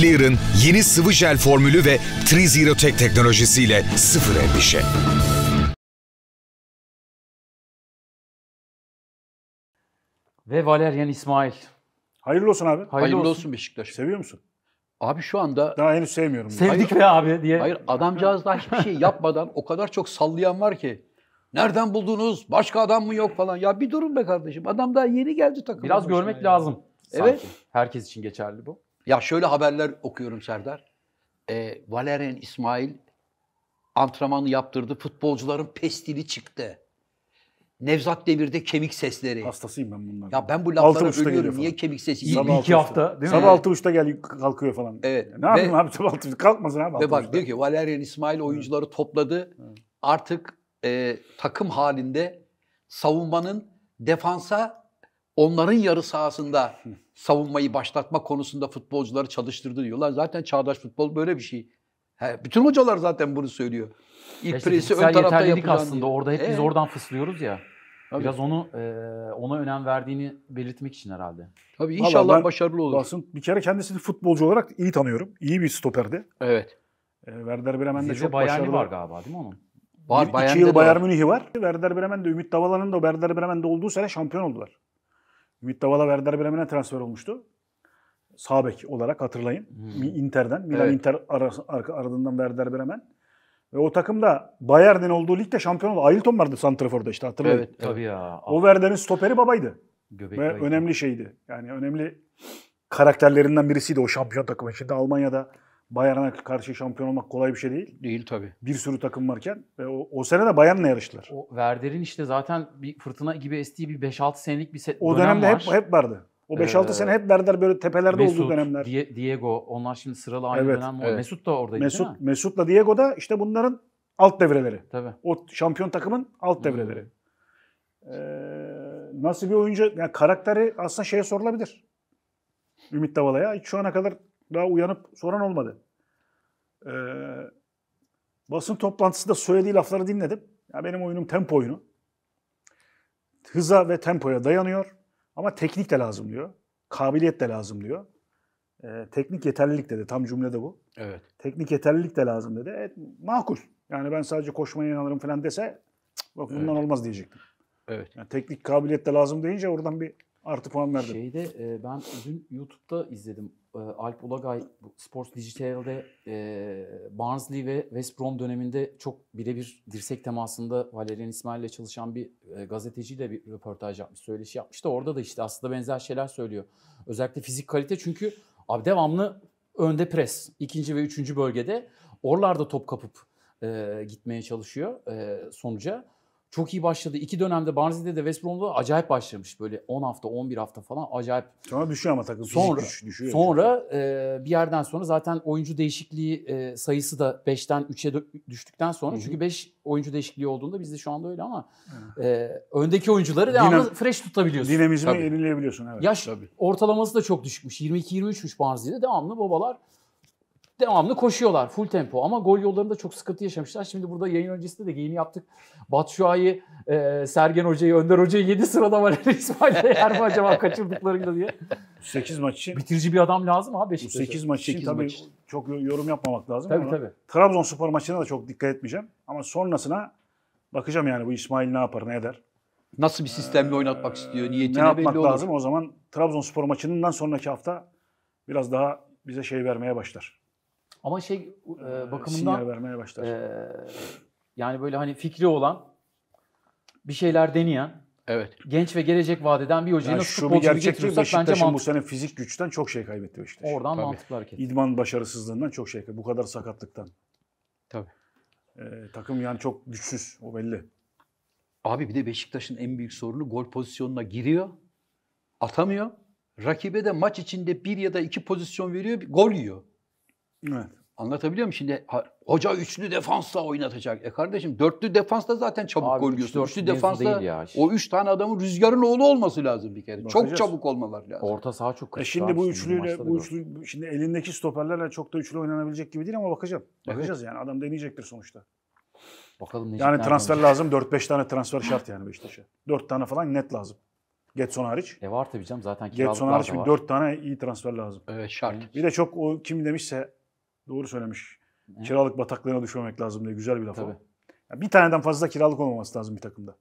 Clear'ın yeni sıvı jel formülü ve Trizero Tech teknolojisiyle sıfır endişe. Ve Valerian İsmail. Hayırlı olsun abi. Hayırlı, Hayırlı olsun, olsun Beşiktaş. Seviyor musun? Abi şu anda... Daha henüz sevmiyorum. Sevdik be abi diye. Hayır adamcağız daha hiçbir şey yapmadan o kadar çok sallayan var ki. Nereden buldunuz? Başka adam mı yok falan. Ya bir durun be kardeşim. Adam daha yeni geldi takım. Biraz görmek yani. lazım. Sanki. Evet. Herkes için geçerli bu. Ya şöyle haberler okuyorum Serdar. E, Valerian İsmail antrenmanı yaptırdı. Futbolcuların pestili çıktı. Nevzat Demir'de kemik sesleri. Hastasıyım ben bunların. Ya ben bu lafları ölüyorum. Niye kemik sesi? Sabah iki hafta değil mi? Sabah altı uçta gel kalkıyor falan. Evet. Ne yapayım abi sabah altı Kalkmasın abi. Ve bak uçta. diyor ki Valerian İsmail oyuncuları evet. topladı. Evet. Artık e, takım halinde savunmanın defansa onların yarı sahasında savunmayı başlatma konusunda futbolcuları çalıştırdı diyorlar. Zaten çağdaş futbol böyle bir şey. He, bütün hocalar zaten bunu söylüyor. İlk işte presi ön tarafta yapılan aslında diye. orada hep biz oradan fıslıyoruz ya. Tabii. Biraz onu e, ona önem verdiğini belirtmek için herhalde. Tabii inşallah ben, başarılı olur. Basın, bir kere kendisini futbolcu olarak iyi tanıyorum. İyi bir stoperdi. Evet. E, Werder Bremen'de Zide çok Bayern'i başarılı. var galiba değil mi onun? Var, bir, iki yıl Bayern Münih'i var. Werder Bremen'de Ümit Davalan'ın da Werder Bremen'de olduğu sene şampiyon oldular. Ümit Davala Werder Bremen'e transfer olmuştu. Sabek olarak hatırlayın. Hmm. Inter'den. Milan evet. Inter ar- ar- aradığından Werder Bremen. Ve o takımda Bayern'in olduğu ligde şampiyon oldu. Ailton vardı Santrafor'da işte hatırlayın. Evet tabii ya. O verderin stoperi babaydı. Göbek Ve baydı. önemli şeydi. Yani önemli karakterlerinden birisiydi o şampiyon takımı. Şimdi Almanya'da Bayern'e karşı şampiyon olmak kolay bir şey değil. Değil tabii. Bir sürü takım varken ve o, o sene de Bayern'le yarıştılar. O Werder'in işte zaten bir fırtına gibi estiği bir 5-6 senelik bir se- O dönem dönemde var. hep hep vardı. O 5-6 ee, sene hep Werder böyle tepelerde Mesut, olduğu dönemler. Die- Diego onlar şimdi sıralı aynı evet, dönem. Evet. Mesut da oradaydı Mesut, değil mi? Mesut'la Diego da işte bunların alt devreleri. Tabii. O şampiyon takımın alt devreleri. Ee, nasıl bir oyuncu? Yani karakteri aslında şeye sorulabilir. Ümit Davala'ya. Hiç şu ana kadar daha uyanıp soran olmadı e, basın toplantısında söylediği lafları dinledim. Ya benim oyunum tempo oyunu. Hıza ve tempoya dayanıyor ama teknik de lazım diyor. Kabiliyet de lazım diyor. E, teknik yeterlilik dedi. Tam cümlede bu. Evet. Teknik yeterlilik de lazım dedi. Evet, makul. Yani ben sadece koşmaya inanırım falan dese bak bundan evet. olmaz diyecektim. Evet. Yani teknik kabiliyet de lazım deyince oradan bir artı puan verdim. Şeyde e, ben dün YouTube'da izledim ee, Alp Ulagay Sports Digital'de e, Barnsley ve West Brom döneminde çok birebir dirsek temasında Valerian İsmail ile çalışan bir e, gazeteciyle bir röportaj yapmış, söyleşi yapmış da orada da işte aslında benzer şeyler söylüyor. Özellikle fizik kalite çünkü abi devamlı önde pres. ikinci ve üçüncü bölgede oralarda top kapıp e, gitmeye çalışıyor e, sonuca çok iyi başladı. İki dönemde Barnsley'de de West Brom'da acayip başlamış. Böyle 10 hafta, 11 hafta falan acayip. Sonra düşüyor ama takım. Sonra, düş, düşüyor. Sonra e, bir yerden sonra zaten oyuncu değişikliği e, sayısı da 5'ten 3'e düştükten sonra. Hı-hı. Çünkü 5 oyuncu değişikliği olduğunda bizde şu anda öyle ama e, öndeki oyuncuları Dinam, fresh tutabiliyorsun. Dinamizmi tabii. yenileyebiliyorsun evet. Yaş tabii. ortalaması da çok düşükmüş. 22-23'müş Barnsley'de devamlı babalar devamlı koşuyorlar full tempo ama gol yollarında çok sıkıntı yaşamışlar. Şimdi burada yayın öncesinde de geyini yaptık. Batshuayi, e, Sergen Hoca'yı, Önder Hoca'yı 7 sırada var. İsmail Değer mi acaba kaçırdıklarıyla diye. 8 maç için. Bitirici bir adam lazım abi Beşiktaş'a. 8 maç için tabii maç. çok yorum yapmamak lazım. Tabii Onu, tabii. Trabzonspor maçına da çok dikkat etmeyeceğim. Ama sonrasına bakacağım yani bu İsmail ne yapar ne eder. Nasıl bir sistemle ee, oynatmak istiyor, ee, niyetine ne yapmak lazım o zaman Trabzonspor maçından sonraki hafta biraz daha bize şey vermeye başlar ama şey e, ee, bakımından sinyal vermeye başlar. E, yani böyle hani fikri olan bir şeyler deneyen Evet. Genç ve gelecek vadeden bir hocayı yani nasıl futbolcu getiriyorsak bence mantıklı. bu sene fizik güçten çok şey kaybetti Beşiktaş. Oradan Tabii. mantıklı hareket. İdman başarısızlığından çok şey kaybetti. Bu kadar sakatlıktan. Tabii. Ee, takım yani çok güçsüz. O belli. Abi bir de Beşiktaş'ın en büyük sorunu gol pozisyonuna giriyor. Atamıyor. Rakibe de maç içinde bir ya da iki pozisyon veriyor. Gol yiyor. Evet. Anlatabiliyor muyum? Şimdi hoca üçlü defansla oynatacak. E kardeşim dörtlü defansla zaten çabuk Abi, gol yiyorsun. Üç, üçlü defansla ya. o üç tane adamın rüzgarın oğlu olması lazım bir kere. Bakacağız. Çok çabuk olmaları lazım. Orta saha çok kırıştı. E şimdi bu üçlüyle bu, üçlü şimdi elindeki stoperlerle çok da üçlü oynanabilecek gibi değil ama bakacağım. Bakacağız evet. yani adam deneyecektir sonuçta. Bakalım Yani transfer olacak. lazım. 4-5 tane transfer şart yani Beşiktaş'a. 4 tane falan net lazım. Getson hariç. E var tabii canım zaten kiralıklar Getson hariç bir 4 tane iyi transfer lazım. Evet şart. Bir de çok o kim demişse Doğru söylemiş. Evet. Kiralık bataklığına düşmemek lazım diye güzel bir laf Tabii. o. Yani bir taneden fazla kiralık olmaması lazım bir takımda.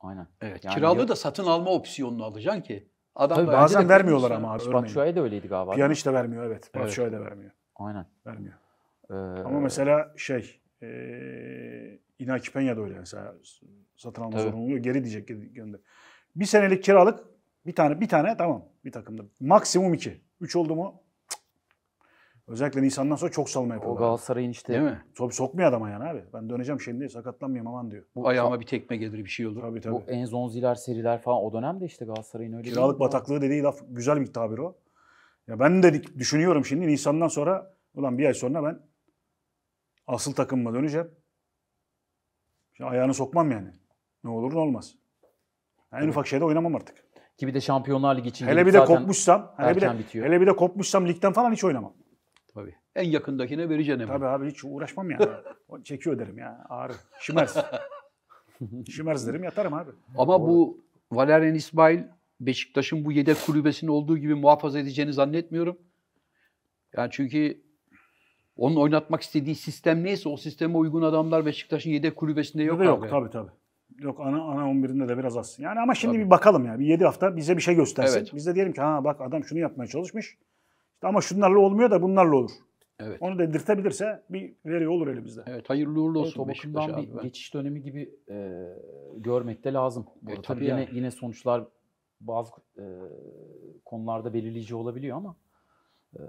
Aynen. Evet. Yani kiralığı yok. da satın alma opsiyonunu alacaksın ki. Adam Tabii bazen vermiyorlar şey ama abi. Batshuayi de öyleydi galiba. Piyaniş de vermiyor evet. evet. Batshuayi de vermiyor. Aynen. Vermiyor. Ee... Ama mesela şey e, İnaki Penya da öyle mesela satın alma sorunu oluyor. Geri diyecek gönder. Bir senelik kiralık bir tane bir tane tamam bir takımda. Maksimum iki. Üç oldu mu Özellikle Nisan'dan sonra çok salma yapıyorlar. O Galatasaray'ın işte. Değil mi? Top sokmuyor adama yani abi. Ben döneceğim şimdi sakatlanmayayım aman diyor. Bu Ayağıma bir tekme gelir bir şey olur. Tabii tabii. Bu Zonziler seriler falan o dönemde işte Galatasaray'ın öyle Kiralık bataklığı dediği laf güzel bir tabir o. Ya ben de düşünüyorum şimdi Nisan'dan sonra ulan bir ay sonra ben asıl takımıma döneceğim. Şimdi ayağını sokmam yani. Ne olur ne olmaz. Yani en ufak şeyde oynamam artık. Ki bir de Şampiyonlar Ligi için hele bir de kopmuşsam, hele bir de, bitiyor. hele bir de kopmuşsam ligden falan hiç oynamam. En yakındakine vereceğin emri. Tabii abi hiç uğraşmam yani. Çekiyor derim ya ağrı. Şımarız. Şımarız derim yatarım abi. Ama Doğru. bu Valerian İsmail Beşiktaş'ın bu yedek kulübesinin olduğu gibi muhafaza edeceğini zannetmiyorum. Yani çünkü onun oynatmak istediği sistem neyse o sisteme uygun adamlar Beşiktaş'ın yedek kulübesinde yok. Yok abi. tabii tabii. Yok ana ana 11'inde de biraz az. Yani ama şimdi tabii. bir bakalım ya. Bir 7 hafta bize bir şey göstersin. Evet. Biz de diyelim ki ha bak adam şunu yapmaya çalışmış. İşte ama şunlarla olmuyor da bunlarla olur. Evet. Onu dedirtebilirse bir veri olur elimizde. Evet hayırlı uğurlu olsun evet, Beşiktaş Bir ben. geçiş dönemi gibi e, görmek de lazım. e, tabii yine, yani. yine sonuçlar bazı e, konularda belirleyici olabiliyor ama e,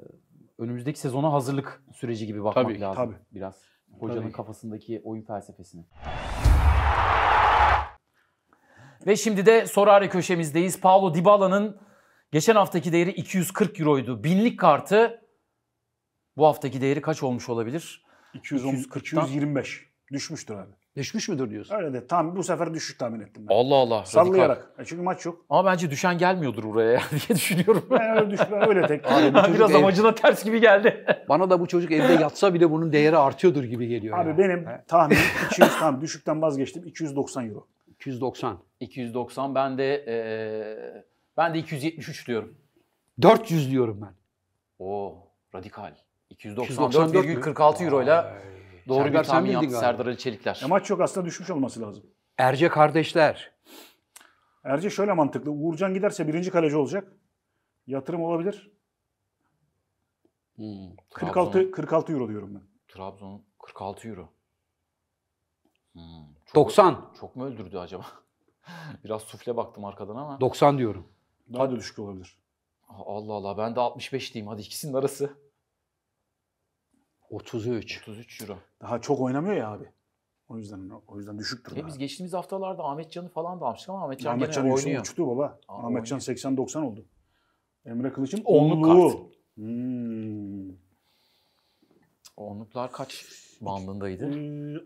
önümüzdeki sezona hazırlık süreci gibi bakmak tabii, lazım tabii. biraz. Hocanın tabii. kafasındaki oyun felsefesini. Ve şimdi de Sorare köşemizdeyiz. Paulo Dybala'nın geçen haftaki değeri 240 euroydu. Binlik kartı bu haftaki değeri kaç olmuş olabilir? 210, 240'tan... 225. Düşmüştür abi. Düşmüş müdür diyorsun? Öyle de tam bu sefer düşüş tahmin ettim ben. Allah Allah. Sallayarak. E çünkü maç yok. Ama bence düşen gelmiyordur oraya diye düşünüyorum. Ben öyle düşme öyle tek. Abi, Biraz ev... amacına ters gibi geldi. Bana da bu çocuk evde yatsa bile bunun değeri artıyordur gibi geliyor. Abi ya. benim He? tahminim 200 tam düşükten vazgeçtim 290 euro. 290. 290 ben de ee, ben de 273 diyorum. 400 diyorum ben. Oo radikal. 294,46 euro ile doğru bir tahmin yaptı Serdar Ali Çelikler. Ya e, maç yok aslında düşmüş olması lazım. Erce kardeşler. Erce şöyle mantıklı. Uğurcan giderse birinci kaleci olacak. Yatırım olabilir. Hmm, 46 46 euro diyorum ben. Trabzon 46 euro. Hmm, çok, 90. Çok mu öldürdü acaba? Biraz sufle baktım arkadan ama. 90 diyorum. Daha da düşük olabilir. Allah Allah ben de 65 diyeyim. Hadi ikisinin arası. 33. 33 euro. Daha çok oynamıyor ya abi. O yüzden o yüzden düşüktür. E biz geçtiğimiz haftalarda Ahmet Can'ı falan da almıştık ama Ahmet Can Ahmet Can oynuyor. uçtu baba. Aa, Ahmet Can 80-90 oldu. Emre Kılıç'ın onluğu. Hmm. Onluklar kaç bandındaydı?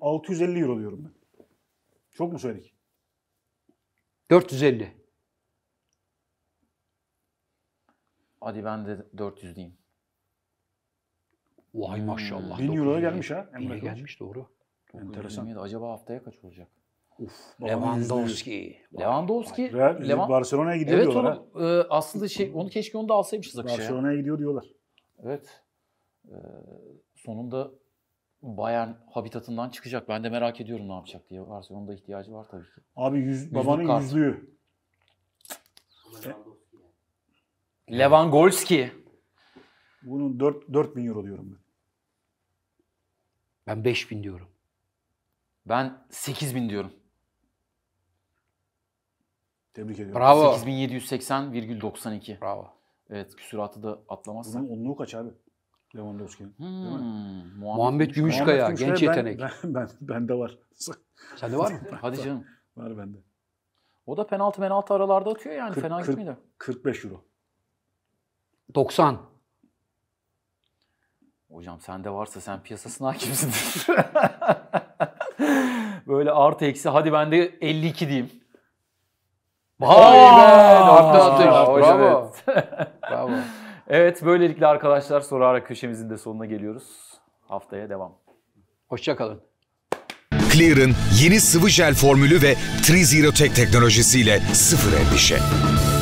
650 e, euro diyorum ben. Çok mu söyledik? 450. Hadi ben de 400 diyeyim. Vay maşallah. 1000 euroya gelmiş ha. Emre gelmiş doğru. Enteresan. 927. Acaba haftaya kaç olacak? Uf, Lewandowski. Lewandowski. Real, Levan- Barcelona'ya gidiyor Evet diyorlar onu e, aslında şey onu keşke onu da alsaymışız akışa. Barcelona'ya gidiyor diyorlar. Evet. E, sonunda Bayern habitatından çıkacak. Ben de merak ediyorum ne yapacak diye. Barcelona'da ihtiyacı var tabii ki. Abi yüz, babanın kart. yüzlüğü. Lewandowski. E? Bunun 4, bin euro diyorum ben. Ben 5000 diyorum. Ben 8000 diyorum. Tebrik ediyorum. Bravo. 8780,92. Bravo. Evet küsuratı da atlamazsak. Bunun onluğu kaç abi? Lewandowski'nin. Hmm, değil Muhammed, Muhammed Gümüşkaya, genç ben, yetenek. Ben, ben, bende var. Sende var mı? Hadi canım. Var bende. O da penaltı penaltı aralarda atıyor yani 40, fena 40, gitmiyor. 45 euro. 90. Hocam sende varsa sen piyasasına hakimsindir. Böyle artı eksi hadi ben de 52 diyeyim. Vay Artı atış. Bravo. Evet. Bravo. evet böylelikle arkadaşlar soru ara köşemizin de sonuna geliyoruz. Haftaya devam. Hoşçakalın. Clear'ın yeni sıvı jel formülü ve Zero Tech teknolojisiyle sıfır endişe.